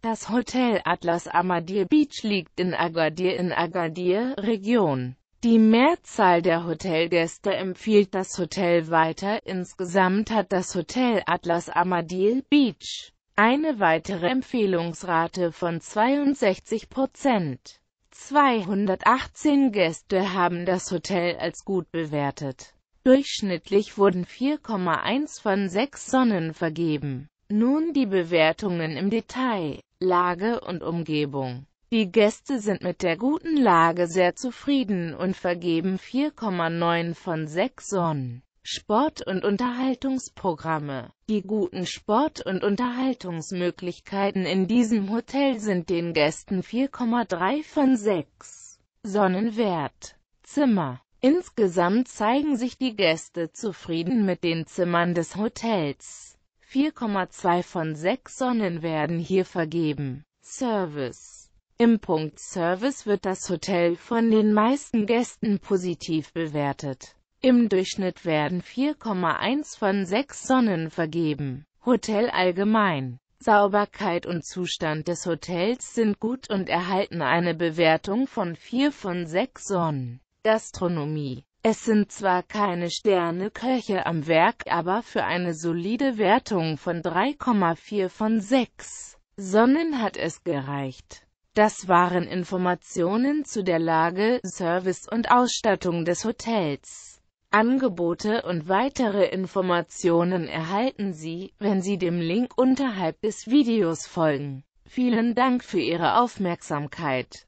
Das Hotel Atlas Amadir Beach liegt in Agadir in Agadir, Region. Die Mehrzahl der Hotelgäste empfiehlt das Hotel weiter. Insgesamt hat das Hotel Atlas Amadir Beach eine weitere Empfehlungsrate von 62 218 Gäste haben das Hotel als gut bewertet. Durchschnittlich wurden 4,1 von 6 Sonnen vergeben. Nun die Bewertungen im Detail. Lage und Umgebung. Die Gäste sind mit der guten Lage sehr zufrieden und vergeben 4,9 von 6 Sonnen. Sport- und Unterhaltungsprogramme. Die guten Sport- und Unterhaltungsmöglichkeiten in diesem Hotel sind den Gästen 4,3 von 6 Sonnenwert. Zimmer. Insgesamt zeigen sich die Gäste zufrieden mit den Zimmern des Hotels. 4,2 von 6 Sonnen werden hier vergeben. Service Im Punkt Service wird das Hotel von den meisten Gästen positiv bewertet. Im Durchschnitt werden 4,1 von 6 Sonnen vergeben. Hotel allgemein Sauberkeit und Zustand des Hotels sind gut und erhalten eine Bewertung von 4 von 6 Sonnen. Gastronomie es sind zwar keine Sterneköche am Werk, aber für eine solide Wertung von 3,4 von 6 Sonnen hat es gereicht. Das waren Informationen zu der Lage, Service und Ausstattung des Hotels. Angebote und weitere Informationen erhalten Sie, wenn Sie dem Link unterhalb des Videos folgen. Vielen Dank für Ihre Aufmerksamkeit.